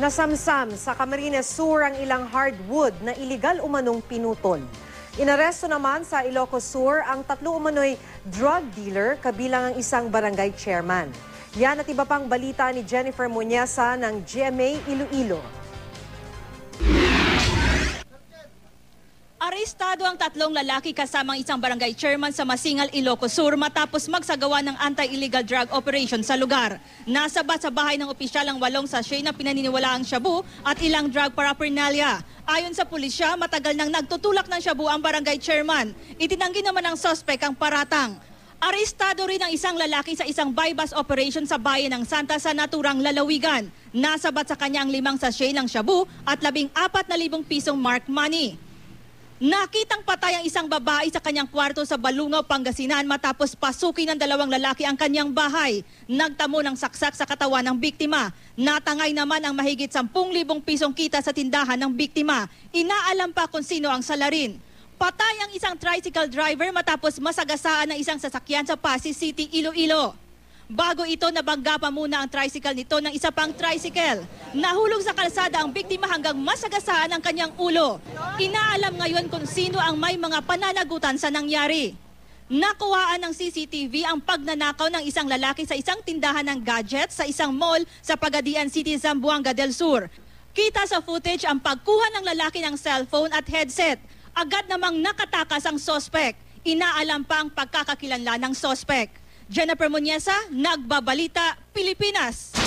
Nasamsam sa Camarines Sur ang ilang hardwood na iligal umanong pinutol. Inaresto naman sa Ilocos Sur ang tatlo umano'y drug dealer kabilang ang isang barangay chairman. Yan at iba pang balita ni Jennifer Muñeza ng GMA Iloilo. Arestado ang tatlong lalaki kasamang isang barangay chairman sa Masingal, Ilocos Sur matapos magsagawa ng anti-illegal drug operation sa lugar. Nasaba sa bahay ng opisyal ang walong sachet na pinaniniwalaang shabu at ilang drug paraphernalia. Ayon sa pulisya, matagal nang nagtutulak ng shabu ang barangay chairman. Itinanggi naman ng sospek ang paratang. Arestado rin ang isang lalaki sa isang bypass operation sa bayan ng Santa sa naturang lalawigan. Nasabat sa kanya ang limang sachet ng shabu at labing apat na libong pisong mark money. Nakitang patay ang isang babae sa kanyang kwarto sa Balungaw, Pangasinan matapos pasukin ng dalawang lalaki ang kanyang bahay. Nagtamo ng saksak sa katawan ng biktima. Natangay naman ang mahigit 10,000 pisong kita sa tindahan ng biktima. Inaalam pa kung sino ang salarin. Patay ang isang tricycle driver matapos masagasaan ng isang sasakyan sa Pasig City, Iloilo. Bago ito, nabangga pa muna ang tricycle nito ng isa pang tricycle. Nahulog sa kalsada ang biktima hanggang masagasaan ang kanyang ulo. Inaalam ngayon kung sino ang may mga pananagutan sa nangyari. Nakuhaan ng CCTV ang pagnanakaw ng isang lalaki sa isang tindahan ng gadget sa isang mall sa Pagadian City, Zamboanga del Sur. Kita sa footage ang pagkuha ng lalaki ng cellphone at headset. Agad namang nakatakas ang sospek. Inaalam pa ang pagkakakilanla ng sospek. Jennifer Munyesa, Nagbabalita, Pilipinas.